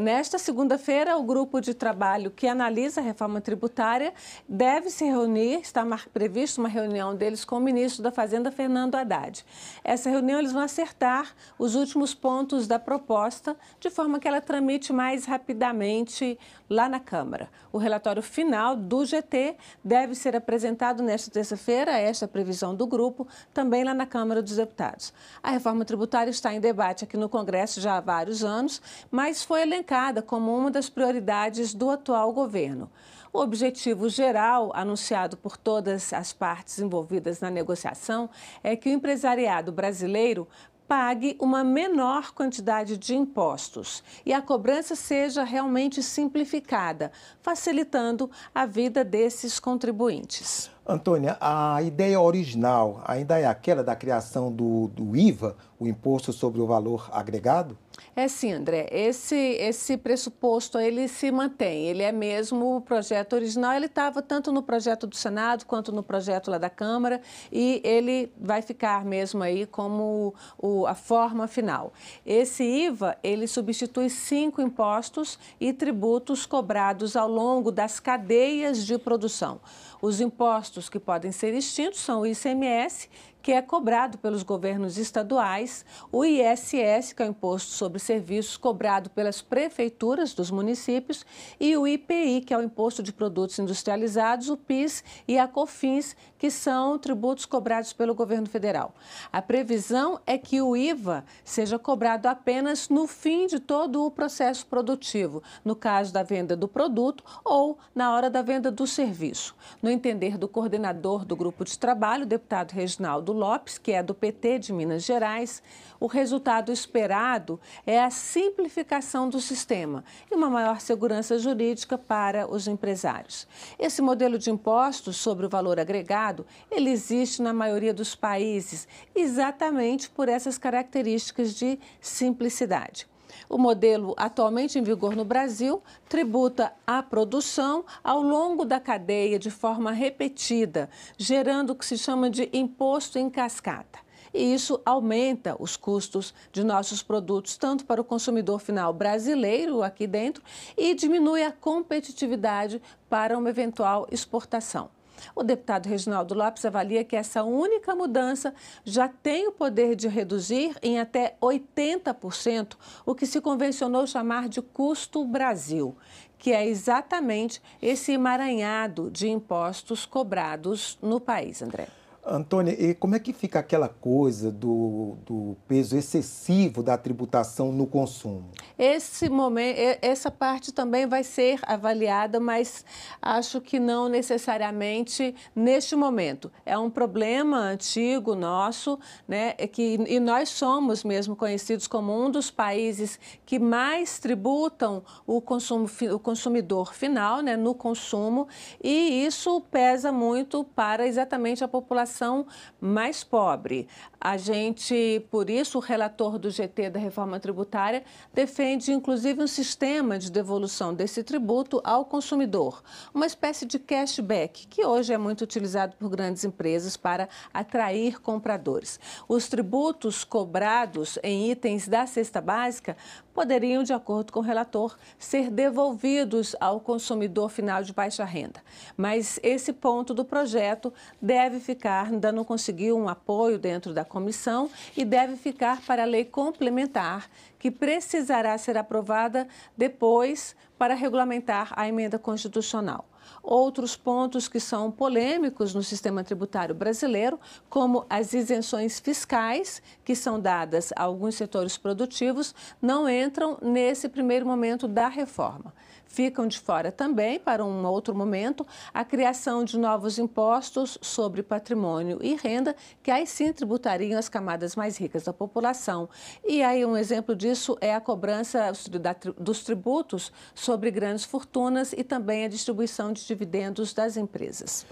Nesta segunda-feira, o grupo de trabalho que analisa a reforma tributária deve se reunir, está prevista uma reunião deles com o ministro da Fazenda, Fernando Haddad. Essa reunião eles vão acertar os últimos pontos da proposta, de forma que ela tramite mais rapidamente lá na Câmara. O relatório final do GT deve ser apresentado nesta terça-feira, esta é previsão do grupo, também lá na Câmara dos Deputados. A reforma tributária está em debate aqui no Congresso já há vários anos, mas foi elencada como uma das prioridades do atual governo. O objetivo geral, anunciado por todas as partes envolvidas na negociação, é que o empresariado brasileiro pague uma menor quantidade de impostos e a cobrança seja realmente simplificada, facilitando a vida desses contribuintes. Antônia, a ideia original ainda é aquela da criação do, do IVA, o Imposto sobre o Valor Agregado? É sim, André. Esse, esse pressuposto ele se mantém. Ele é mesmo o projeto original. Ele estava tanto no projeto do Senado quanto no projeto lá da Câmara e ele vai ficar mesmo aí como o, a forma final. Esse IVA ele substitui cinco impostos e tributos cobrados ao longo das cadeias de produção. Os impostos impostos que podem ser extintos são o ICMS, que é cobrado pelos governos estaduais, o ISS, que é o Imposto sobre Serviços, cobrado pelas prefeituras dos municípios, e o IPI, que é o Imposto de Produtos Industrializados, o PIS e a COFINS, que são tributos cobrados pelo governo federal. A previsão é que o IVA seja cobrado apenas no fim de todo o processo produtivo, no caso da venda do produto ou na hora da venda do serviço. No entender do coordenador do grupo de trabalho, deputado Reginaldo Lopes, que é do PT de Minas Gerais, o resultado esperado é a simplificação do sistema e uma maior segurança jurídica para os empresários. Esse modelo de impostos sobre o valor agregado, ele existe na maioria dos países, exatamente por essas características de simplicidade. O modelo atualmente em vigor no Brasil tributa a produção ao longo da cadeia de forma repetida, gerando o que se chama de imposto em cascata. E isso aumenta os custos de nossos produtos, tanto para o consumidor final brasileiro aqui dentro, e diminui a competitividade para uma eventual exportação. O deputado Reginaldo Lopes avalia que essa única mudança já tem o poder de reduzir em até 80% o que se convencionou chamar de custo Brasil, que é exatamente esse emaranhado de impostos cobrados no país, André. Antônia, e como é que fica aquela coisa do, do peso excessivo da tributação no consumo? Esse momento, essa parte também vai ser avaliada, mas acho que não necessariamente neste momento. É um problema antigo nosso, né? É que, e nós somos mesmo conhecidos como um dos países que mais tributam o, consumo, o consumidor final, né? No consumo, e isso pesa muito para exatamente a população população mais pobre. A gente, por isso, o relator do GT da reforma tributária defende, inclusive, um sistema de devolução desse tributo ao consumidor, uma espécie de cashback, que hoje é muito utilizado por grandes empresas para atrair compradores. Os tributos cobrados em itens da cesta básica poderiam, de acordo com o relator, ser devolvidos ao consumidor final de baixa renda. Mas esse ponto do projeto deve ficar parlamentar ainda não conseguiu um apoio dentro da comissão e deve ficar para a lei complementar, que precisará ser aprovada depois para regulamentar a emenda constitucional. Outros pontos que são polêmicos no sistema tributário brasileiro, como as isenções fiscais que são dadas a alguns setores produtivos, não entram nesse primeiro momento da reforma. Ficam de fora também, para um outro momento, a criação de novos impostos sobre patrimônio e renda, que aí sim tributariam as camadas mais ricas da população. E aí um exemplo disso é a cobrança dos tributos sobre grandes fortunas e também a distribuição de dividendos das empresas.